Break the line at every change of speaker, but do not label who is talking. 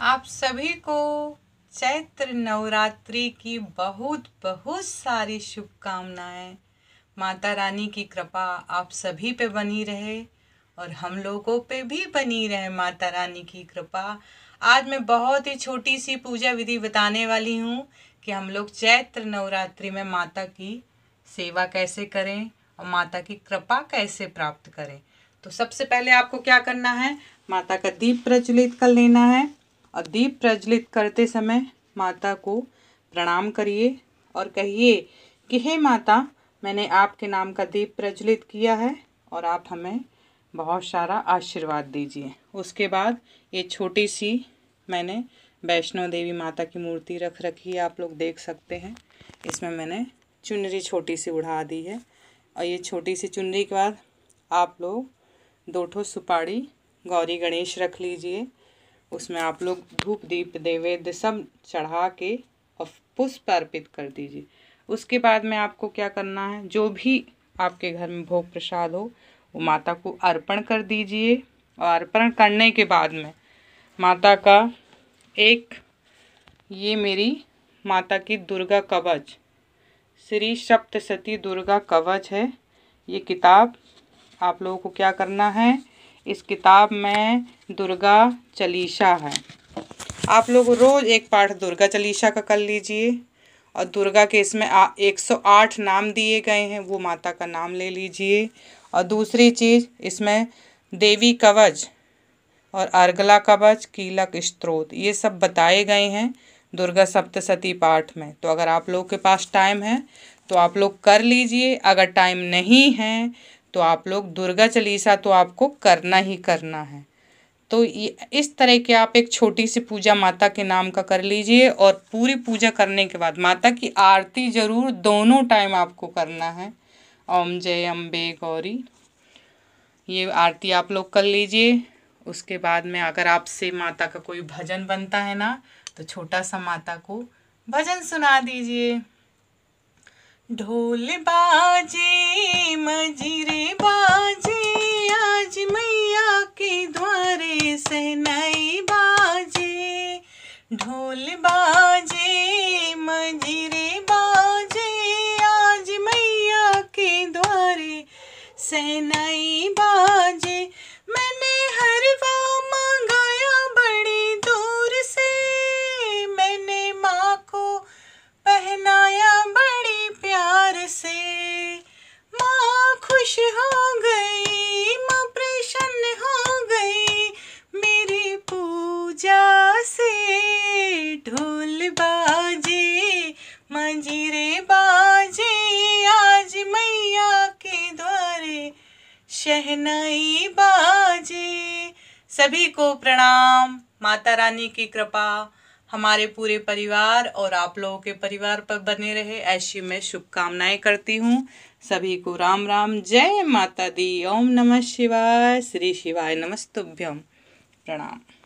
आप सभी को चैत्र नवरात्रि की बहुत बहुत सारी शुभकामनाएं माता रानी की कृपा आप सभी पे बनी रहे और हम लोगों पे भी बनी रहे माता रानी की कृपा आज मैं बहुत ही छोटी सी पूजा विधि बताने वाली हूँ कि हम लोग चैत्र नवरात्रि में माता की सेवा कैसे करें और माता की कृपा कैसे प्राप्त करें तो सबसे पहले आपको क्या करना है माता का दीप प्रज्वलित कर लेना है और दीप प्रज्वलित करते समय माता को प्रणाम करिए और कहिए कि हे माता मैंने आपके नाम का दीप प्रज्वलित किया है और आप हमें बहुत सारा आशीर्वाद दीजिए उसके बाद ये छोटी सी मैंने वैष्णो देवी माता की मूर्ति रख रखी है आप लोग देख सकते हैं इसमें मैंने चुनरी छोटी सी उड़ा दी है और ये छोटी सी चुनरी के बाद आप लोग दो ठो सुपारी गौरी गणेश रख लीजिए उसमें आप लोग धूप दीप देवे सब चढ़ा के और पुष्प अर्पित कर दीजिए उसके बाद में आपको क्या करना है जो भी आपके घर में भोग प्रसाद हो वो माता को अर्पण कर दीजिए और अर्पण करने के बाद में माता का एक ये मेरी माता की दुर्गा कवच श्री सप्तशती दुर्गा कवच है ये किताब आप लोगों को क्या करना है इस किताब में दुर्गा चलीसा है आप लोग रोज़ एक पाठ दुर्गा चलीसा का कर लीजिए और दुर्गा के इसमें एक सौ आठ नाम दिए गए हैं वो माता का नाम ले लीजिए और दूसरी चीज़ इसमें देवी कवच और अर्गला कवच कीलक स्त्रोत ये सब बताए गए हैं दुर्गा सप्तशती पाठ में तो अगर आप लोग के पास टाइम है तो आप लोग कर लीजिए अगर टाइम नहीं है तो आप लोग दुर्गा चालीसा तो आपको करना ही करना है तो इस तरह के आप एक छोटी सी पूजा माता के नाम का कर लीजिए और पूरी पूजा करने के बाद माता की आरती ज़रूर दोनों टाइम आपको करना है ओम जय अम्बे गौरी ये आरती आप लोग कर लीजिए उसके बाद में अगर आपसे माता का कोई भजन बनता है ना तो छोटा सा माता को भजन सुना दीजिए
ढोल बाजे मजरे बाजे आज मैया के द्वारे सहनाई बाजे ढोल बाजे मजरे बाजे आज मैया के द्वारे सहनाई बाजे शहनाई बाजे सभी को प्रणाम माता
रानी की कृपा हमारे पूरे परिवार और आप लोगों के परिवार पर बने रहे ऐसी मैं शुभकामनाएं करती हूँ सभी को राम राम जय माता दी ओम नमः शिवाय श्री शिवाय नमस्तुभ्यम प्रणाम